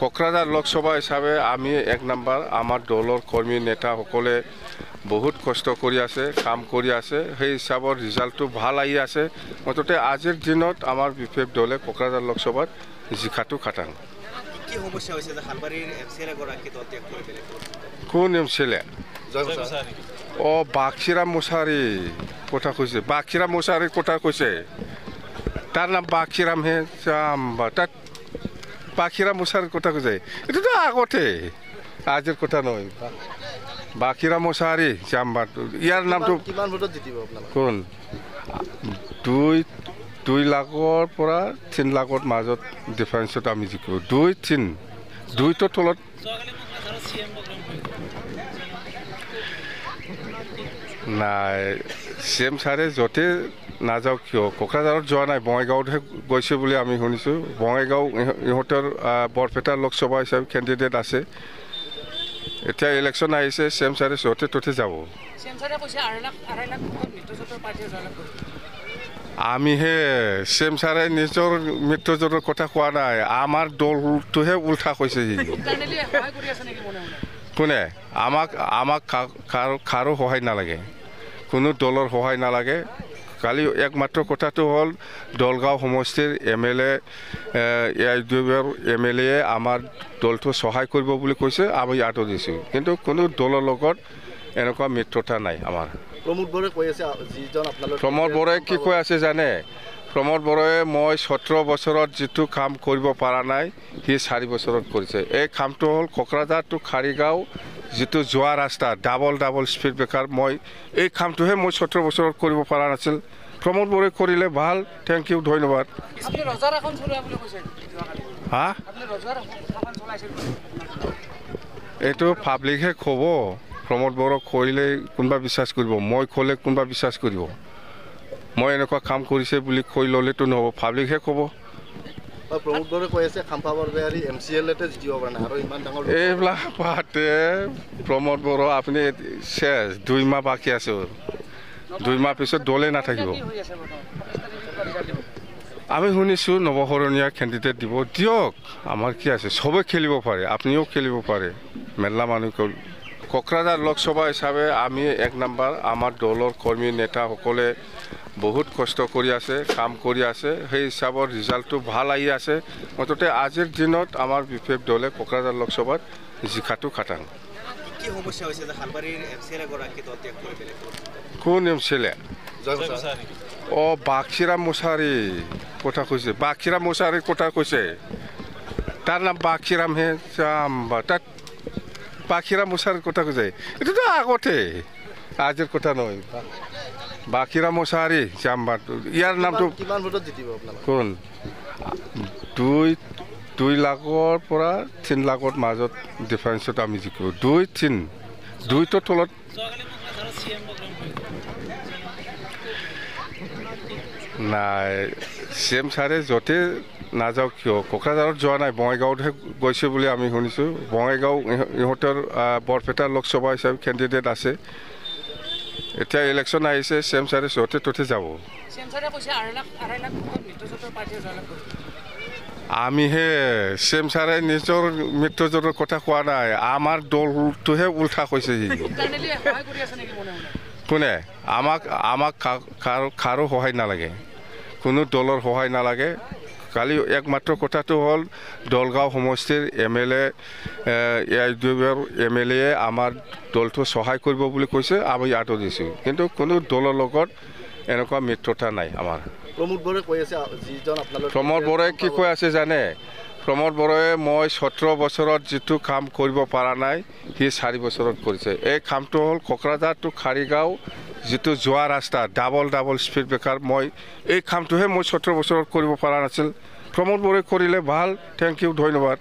কক্রাঝার লোকসভা হিসাবে আমি এক নম্বর আমার দলর কর্মী নেতা সকলে বহুত কষ্ট করে আছে কাম করে আছে সেই হিসাব রিজাল্ট ভাল আই আছে মুঠতে আজির দিনত আমার বিপেপ দলে কক্রাঝার লোকসভাত জিখাট খাটাং কোন এম সিলে ও বাকশিরা মশারি কথা কইছে বাকশিরা মশারির কথা কইছে তার নাম বাকশিরাম হে জাম্বা তার বাখিৰা মোচাৰ কথা কৈছে এইটোতো আগতে আজিৰ কথা নহয় বাখিৰা মোচাৰী জাম্বা ইয়াৰ নামটো কোন দুই দুই লাখৰ পৰা তিনি লাখৰ মাজত ডিফাৰেঞ্চত আমি জিকো দুই তিন দুইটো তলত নাই চি এম ছাৰে য'তে নাযাওক কিয় কোকৰাঝাৰত যোৱা নাই বঙাইগাঁৱতহে গৈছে বুলি আমি শুনিছোঁ বঙাইগাঁও ইহঁতৰ বৰপেটা লোকসভা হিচাপে কেণ্ডিডেট আছে এতিয়া ইলেকশ্যন আহিছে চিএম চাৰে চ'তে ত'তে যাব আমিহে চেম চাৰে নিজৰ মিত্ৰজোঁটৰ কথা কোৱা নাই আমাৰ দলটোহে উল্থা কৈছে সি কোনে আমাক আমাক কাৰো সহায় নালাগে কোনো দলৰ সহায় নালাগে কালি একমাত্ৰ কথাটো হ'ল দলগাঁও সমষ্টিৰ M L A M L এয়ে আমাৰ দলটো সহায় কৰিব বুলি কৈছে আমি ইয়াতো দিছোঁ কিন্তু কোনো দলৰ লগত এনেকুৱা মিত্ৰতা নাই আমাৰ প্ৰমোদ বৰাই কি কৈ আছে জানে প্ৰমোদ বড়োৱে মই সোতৰ বছৰত যিটো কাম কৰিব পৰা নাই সি চাৰি বছৰত কৰিছে এই কামটো হ'ল কোকৰাঝাৰ টু খাৰিগাঁও যিটো যোৱা ৰাস্তা ডাবল ডাবল স্পীড ব্ৰেকাৰ মই এই কামটোহে মই সোতৰ বছৰত কৰিব পৰা নাছিল প্ৰমোদ বড়োৱে কৰিলে ভাল থেংক ইউ ধন্যবাদ হা এইটো পাব্লিকহে ক'ব প্ৰমোদ বড়ো কৰিলে কোনোবা বিশ্বাস কৰিব মই ক'লে কোনোবা বিশ্বাস কৰিব মই এনেকুৱা কাম কৰিছে বুলি কৈ ল'লেতো নহ'ব পাব্লিকহে ক'ব এইবিলাক পাতে প্ৰমোদ বড়ো আপুনি চেচ দুইমাহ বাকী আছে দুইমাহ পিছত দলে নাথাকিব আমি শুনিছোঁ নৱসৰণীয়া কেণ্ডিডেট দিব দিয়ক আমাৰ কি আছে চবে খেলিব পাৰে আপুনিও খেলিব পাৰে মেলা মানুহ কক্ৰাঝাৰ লোকসভা হিচাপে আমি এক নম্বৰ আমাৰ দলৰ কৰ্মী নেতাসকলে বহুত কষ্ট কৰি আছে কাম কৰি আছে সেই হিচাপৰ ৰিজাল্টটো ভাল আহি আছে মুঠতে আজিৰ দিনত আমাৰ বি পি এফ দলে কোকৰাঝাৰ লোকসভাত জিকাটো খাটাং কোন এম চি এল এ অ বাক্সিৰা মছাৰী কথা কৈছে বাক্সিৰা মছাৰীৰ কথা কৈছে তাৰ নাম বাক্সিৰামহে যাম্বা তাত বাক্সিৰা মছাৰীৰ কথা কৈছে এইটোতো আগতে আজিৰ কথা নহয় বাকিৰা মছাৰী জাম্বাৰটো ইয়াৰ নামটো কিমান ভোটত জিতিব কোন দুই দুই লাখৰ পৰা তিনি লাখৰ মাজত ডিফাৰেঞ্চত আমি জিকো দুই তিন দুইটো তলত নাই চি এম ছাৰে য'তে নাযাওক কিয় কোকৰাঝাৰত যোৱা নাই বঙাইগাঁৱতহে গৈছে বুলি আমি শুনিছোঁ বঙাইগাঁও ইহঁতৰ বৰপেটাৰ লোকসভা হিচাপে কেণ্ডিডেট আছে এতিয়া ইলেকশ্যন আহিছে চেম এম চাৰে চতে ততে যাব আমিহে চি এম চাৰে নিজৰ মৃত্যুজনৰ কথা কোৱা নাই আমাৰ দলটোহে উল্থা কৈছে সি কোনে আমাক আমাক কাৰো সহায় নালাগে কোনো দলৰ সহায় নালাগে কালি একমাত্ৰ কথাটো হ'ল দলগাঁও সমষ্টিৰ M L A M L এয়ে আমাৰ দলটো সহায় কৰিব বুলি কৈছে আমি আঁতৰি দিছোঁ কিন্তু কোনো দলৰ লগত এনেকুৱা মিত্ৰতা নাই আমাৰ প্ৰমোদ বৰাই কি কৈ আছে জানে প্ৰমোদ বৰাই মই সোতৰ বছৰত যিটো কাম কৰিব পৰা নাই সি চাৰি বছৰত কৰিছে এই কামটো হ'ল কোকৰাঝাৰ টু খাৰীগাঁও যিটো যোৱা ৰাস্তা ডাবল ডাবল স্পীড ব্ৰেকাৰ মই এই কামটোহে মই সোতৰ বছৰত কৰিব পৰা নাছিল প্ৰমোদ প্ৰমোদবোৰে কৰিলে ভাল থেংক ইউ ধন্যবাদ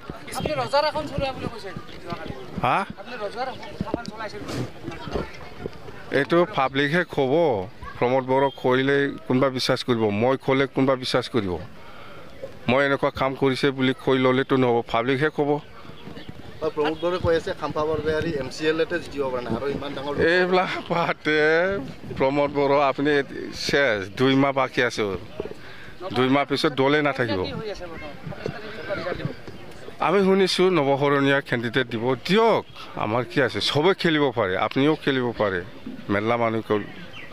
এইটো পাব্লিকহে ক'ব প্ৰমোদ বড়ো কৰিলে কোনোবা বিশ্বাস কৰিব মই ক'লে কোনোবা বিশ্বাস কৰিব মই এনেকুৱা কাম কৰিছে বুলি কৈ ল'লেতো নহ'ব পাব্লিকহে ক'ব এইবিলাক পাতে প্ৰমোদ বড়ো আপুনি দুই মাহ বাকী আছে দুই মাহ পিছত দলে নাথাকিব আমি শুনিছোঁ নৱশৰণীয়া কেণ্ডিডেট দিব দিয়ক আমাৰ কি আছে চবে খেলিব পাৰে আপুনিও খেলিব পাৰে মেলা মানুহ